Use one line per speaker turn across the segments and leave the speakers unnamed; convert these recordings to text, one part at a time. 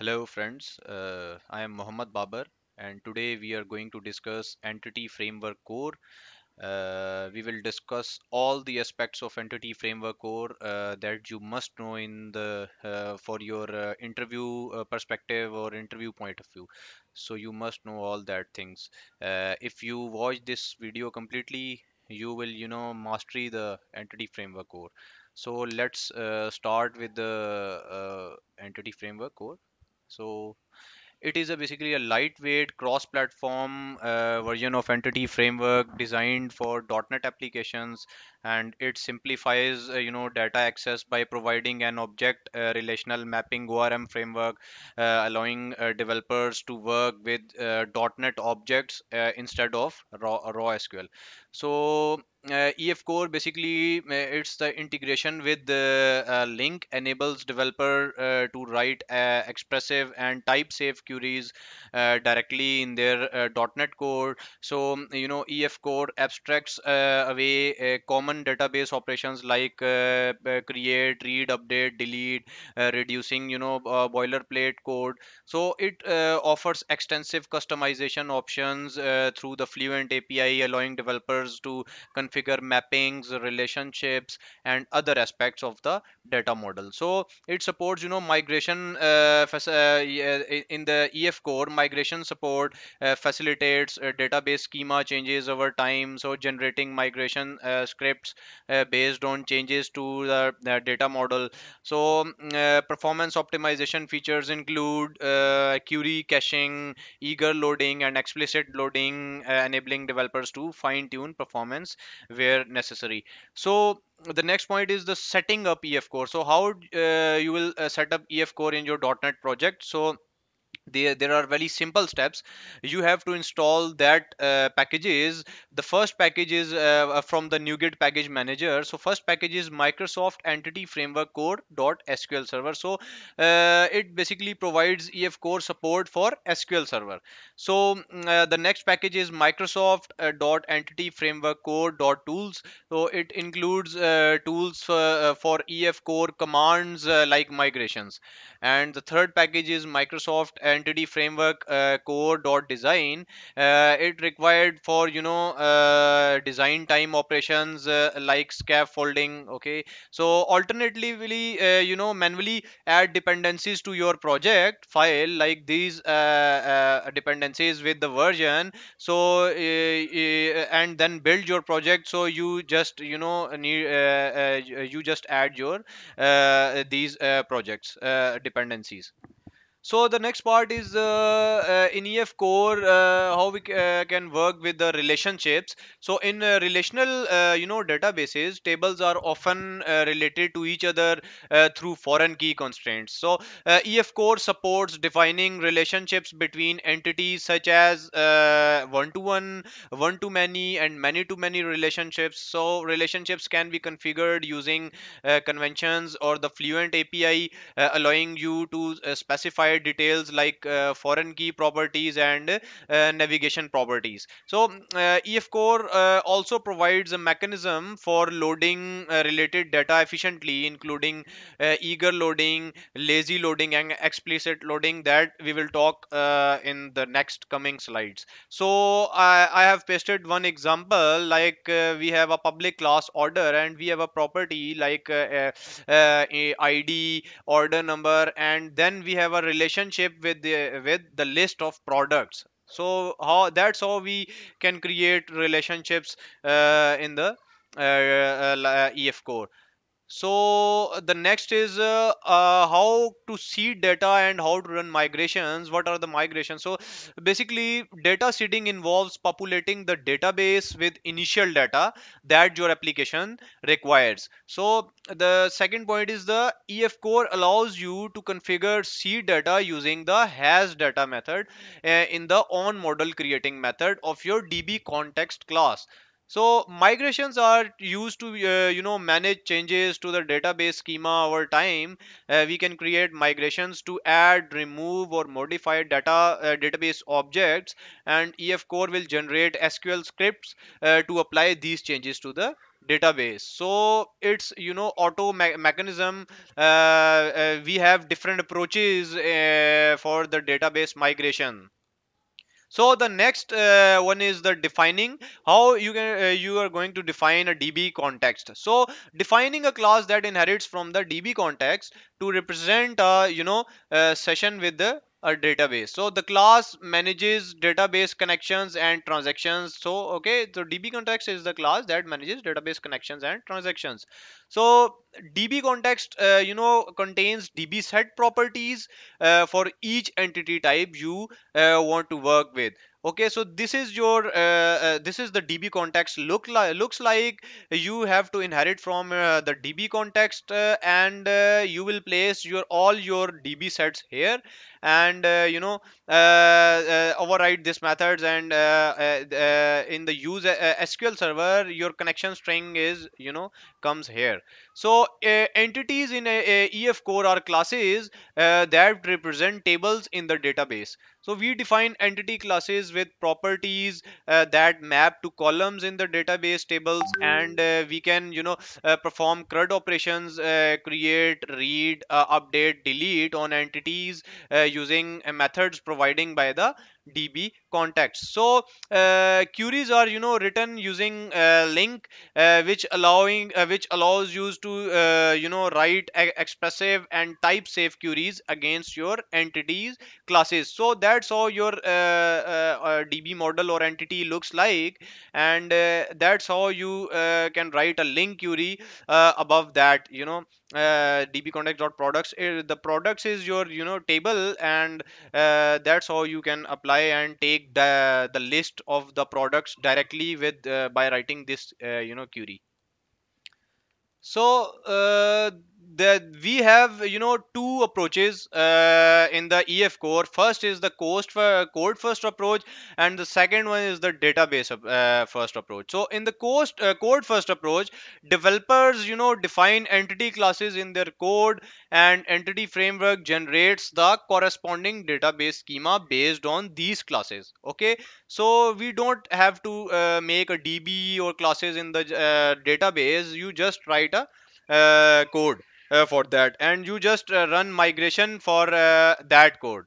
Hello friends, uh, I am Mohammad Babar and today we are going to discuss Entity Framework Core. Uh, we will discuss all the aspects of Entity Framework Core uh, that you must know in the uh, for your uh, interview uh, perspective or interview point of view. So you must know all that things. if you watch this video completely, you will you know mastery the Entity Framework Core. So let's start with the Entity Framework Core. So it is a basically a lightweight cross-platform uh, version of entity framework designed for .NET applications and it simplifies uh, you know data access by providing an object uh, relational mapping ORM framework uh, allowing uh, developers to work with uh, .NET objects instead of raw, raw SQL so uh, EF Core basically uh, it's the integration with the uh, link enables developer uh, to write uh, expressive and type safe queries uh, directly in their .NET Core. So um, you know EF Core abstracts away common database operations like create, read, update, delete, reducing you know boilerplate code. So it offers extensive customization options through the Fluent API, allowing developers to configure configure mappings, relationships, and other aspects of the data model. So it supports, you know, migration uh, uh in the EF core, migration support uh, facilitates uh, database schema changes over time. So generating migration uh, scripts uh, based on changes to the, the data model. So mm, performance optimization features include query caching, eager loading, and explicit loading, enabling developers to fine tune performance where necessary so the next point is the setting up ef core so how uh, you will uh, set up ef core in your .NET project so there there are very simple steps you have to install that uh, packages the first package is uh, uh from the nuget package manager so first package is microsoft entity framework code dot sql server so uh, it basically provides ef core support for sql server so mm, uh, the next package is microsoft uh, dot entity framework code dot tools so it includes tools for ef core commands like migrations and the third package is microsoft entity framework uh, core dot design uh, it required for you know uh, design time operations uh, like scaffolding okay so alternately really, uh, you know manually add dependencies to your project file like these uh, dependencies with the version so and then build your project so you just you know you just add your these projects dependencies so the next part is uh, uh, in EF core uh, how we uh, can work with the relationships. So in uh, relational uh, you know databases tables are often related to each other through foreign key constraints. So EF core supports defining relationships between entities such as one to one, one to many and many to many relationships. So relationships can be configured using conventions or the Fluent API allowing you to specify details like uh, foreign key properties and uh, navigation properties so uh, ef core also provides a mechanism for loading related data efficiently including eager loading lazy loading and explicit loading that we will talk in the next coming slides so I, I have pasted one example like we have a public class order and we have a property like uh, uh, uh, id order number and then we have a relationship with the with the list of products so how that's how we can create relationships uh, in the uh, uh, uh EF core so the next is uh, uh, how to seed data and how to run migrations what are the migrations so basically data seeding involves populating the database with initial data that your application requires so the second point is the ef core allows you to configure seed data using the has data method uh, in the on model creating method of your db context class so migrations are used to uh, you know manage changes to the database schema over time. Uh, we can create migrations to add, remove or modify data uh, database objects and EF core will generate SQL scripts uh, to apply these changes to the database so it's you know auto me mechanism uh, uh, we have different approaches uh, for the database migration so the next uh, one is the defining how you can uh, you are going to define a db context so defining a class that inherits from the db context to represent uh, you know uh, session with the a database so the class manages database connections and transactions so okay so db context is the class that manages database connections and transactions so db context uh, you know contains db set properties uh, for each entity type you uh, want to work with okay so this is your uh, uh, this is the db context look like looks like you have to inherit from uh, the db context uh, and uh, you will place your all your db sets here and uh, you know override these methods and in the use sql server your connection string is you know comes here so entities in a, a ef core are classes that represent tables in the database so we define entity classes with properties uh, that map to columns in the database tables and uh, we can you know uh, perform CRUD operations uh, create read uh, update delete on entities uh, using methods providing by the db contacts so uh, queries are you know written using uh, link uh, which allowing uh, which allows you to uh, you know write expressive and type safe queries against your entities classes so that's how your uh, db model or entity looks like and that's how you can write a link query above that you know uh, dbcontacts.products eh, the products is your you know table and uh, that's how you can apply and take the, the list of the products directly with uh, by writing this uh, you know query so uh, that we have you know two approaches uh, in the EF core. First is the cost for uh, code first approach, and the second one is the database uh, first approach. So in the cost uh, code first approach, developers you know define entity classes in their code, and entity framework generates the corresponding database schema based on these classes. Okay, so we don't have to uh, make a DB or classes in the uh, database. You just write a uh, code uh, for that and you just uh, run migration for uh, that code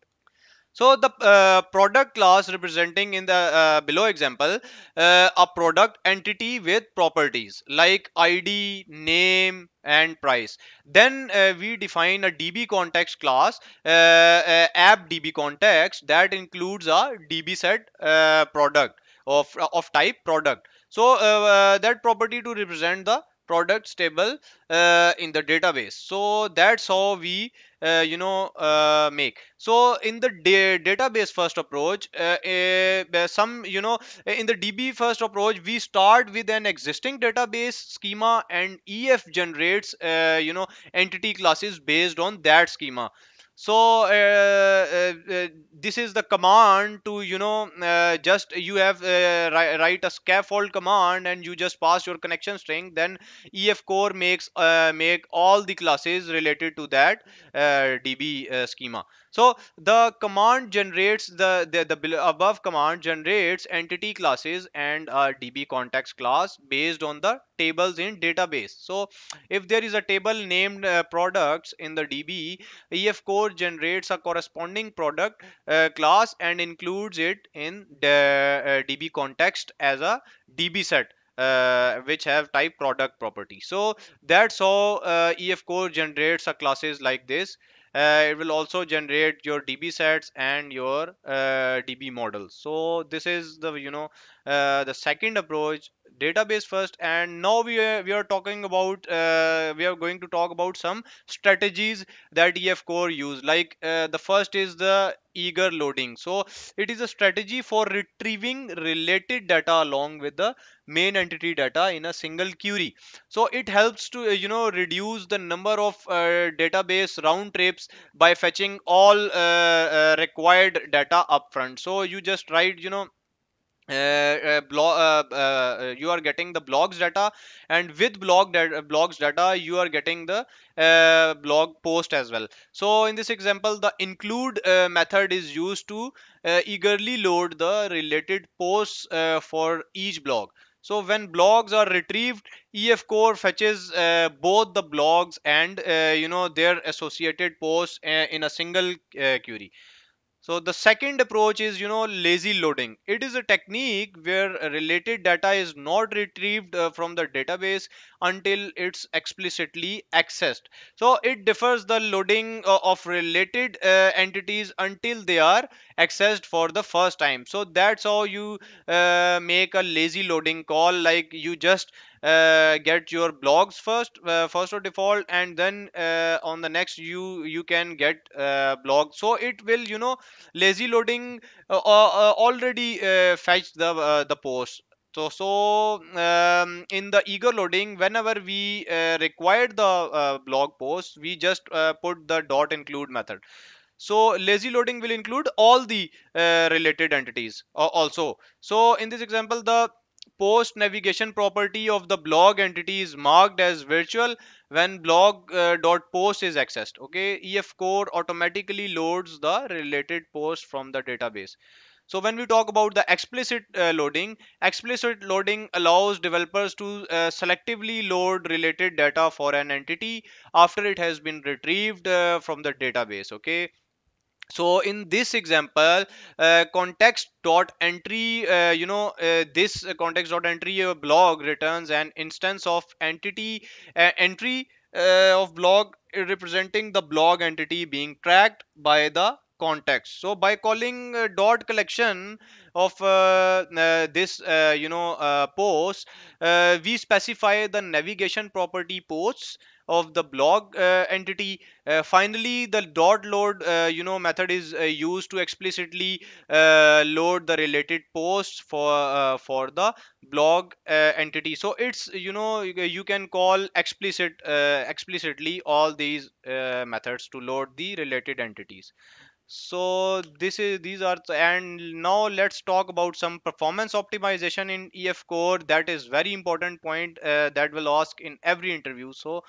so the uh, product class representing in the uh, below example a product entity with properties like id name and price then we define a db context class app db context that includes a db set product of, of type product so uh, uh, that property to represent the products table uh, in the database so that's how we uh, you know uh, make so in the da database first approach uh, some you know in the db first approach we start with an existing database schema and ef generates uh, you know entity classes based on that schema so uh, uh, uh, this is the command to you know uh, just you have uh, write a scaffold command and you just pass your connection string then ef core makes make all the classes related to that db schema so the command generates the the, the above command generates entity classes and a uh, db context class based on the tables in database so if there is a table named uh, products in the db ef core generates a corresponding product uh, class and includes it in the uh, db context as a db set uh, which have type product property so that's how uh, ef core generates a classes like this uh, it will also generate your db sets and your uh, db models so this is the you know uh, the second approach database first and now we are, we are talking about uh, we are going to talk about some strategies that ef core use like uh, the first is the eager loading so it is a strategy for retrieving related data along with the main entity data in a single query so it helps to you know reduce the number of uh, database round trips by fetching all uh, uh, required data upfront so you just write you know uh uh, uh, uh, uh, you are getting the blogs data and with blog data, uh, blogs data you are getting the blog post as well so in this example the include method is used to eagerly load the related posts for each blog so when blogs are retrieved ef core fetches both the blogs and you know their associated posts in a single query so the second approach is, you know, lazy loading. It is a technique where related data is not retrieved uh, from the database until it's explicitly accessed. So it differs the loading uh, of related uh, entities until they are accessed for the first time. So that's how you uh, make a lazy loading call like you just uh, get your blogs first uh, first or default and then uh, on the next you you can get uh, blog so it will you know lazy loading uh, uh, uh, already fetch the the post so so um, in the eager loading whenever we required the blog post we just put the dot include method so lazy loading will include all the related entities also so in this example the post navigation property of the blog entity is marked as virtual when blog uh, dot post is accessed okay ef core automatically loads the related post from the database so when we talk about the explicit uh, loading explicit loading allows developers to uh, selectively load related data for an entity after it has been retrieved uh, from the database okay so in this example uh, context dot entry uh, you know uh, this context dot entry uh, blog returns an instance of entity uh, entry uh, of blog representing the blog entity being tracked by the context so by calling dot collection of this you know post we specify the navigation property posts of the blog uh, entity. Uh, finally, the dot load uh, you know method is used to explicitly load the related posts for for the blog entity. So it's you know you can call explicit explicitly all these methods to load the related entities so this is these are and now let's talk about some performance optimization in ef core that is very important point uh, that will ask in every interview so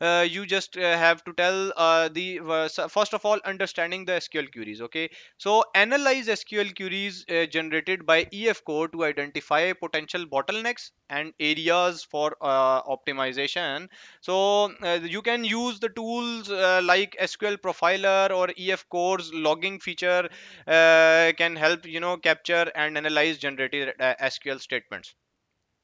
uh, you just uh, have to tell uh, the uh, first of all understanding the sql queries okay so analyze sql queries uh, generated by ef core to identify potential bottlenecks and areas for optimization so you can use the tools like sql profiler or ef cores logging feature uh, can help you know capture and analyze generated uh, SQL statements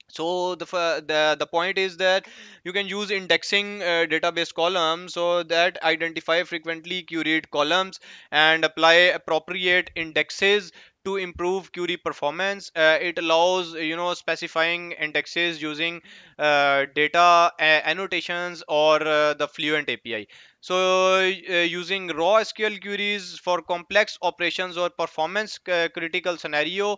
so the, the the point is that you can use indexing uh, database columns so that identify frequently queried columns and apply appropriate indexes to improve query performance uh, it allows you know specifying indexes using uh, data uh, annotations or uh, the fluent api so uh, using raw sql queries for complex operations or performance uh, critical scenario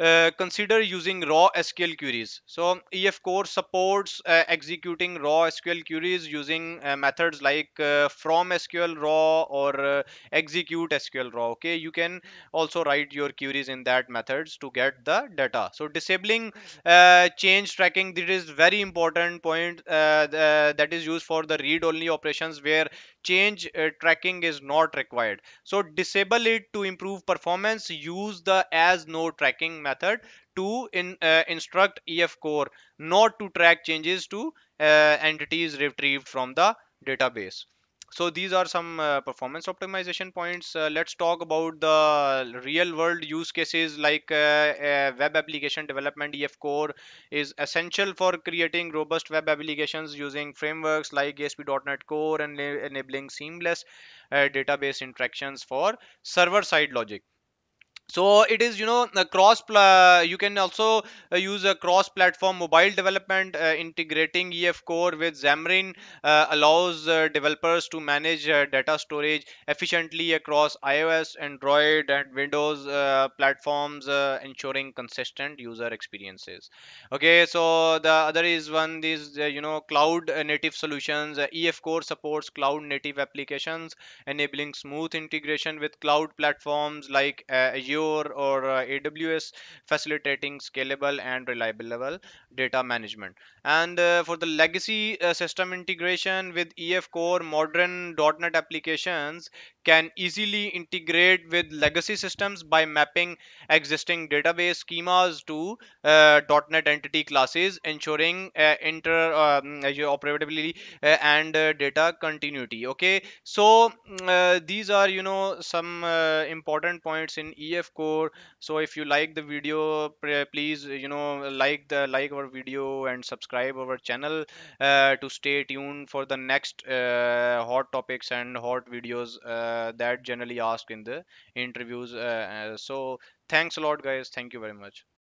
uh, consider using raw SQL queries. So EF Core supports uh, executing raw SQL queries using uh, methods like uh, from SQL raw or uh, execute SQL raw. Okay, you can also write your queries in that methods to get the data. So disabling change tracking, this is very important point that is used for the read-only operations where change tracking is not required. So disable it to improve performance. Use the as no tracking method to in, uh, instruct EF core not to track changes to uh, entities retrieved from the database. So these are some uh, performance optimization points. Uh, let's talk about the real world use cases like uh, uh, web application development. EF core is essential for creating robust web applications using frameworks like ASP.NET Core and enabling seamless database interactions for server side logic so it is you know cross you can also uh, use a cross platform mobile development uh, integrating ef core with xamarin uh, allows uh, developers to manage uh, data storage efficiently across ios android and windows uh, platforms ensuring consistent user experiences okay so the other is one these you know cloud native solutions ef core supports cloud native applications enabling smooth integration with cloud platforms like azure Azure or uh, AWS facilitating scalable and reliable data management. And uh, for the legacy uh, system integration with EF Core, modern .NET applications can easily integrate with legacy systems by mapping existing database schemas to .NET entity classes, ensuring inter um, interoperability and data continuity okay so mm, uh, these are you know some uh, important points in ef pdf core so if you like the video please you know like the like our video and subscribe our channel uh, to stay tuned for the next uh, hot topics and hot videos uh, that generally asked in the interviews uh, uh, so thanks a lot guys thank you very much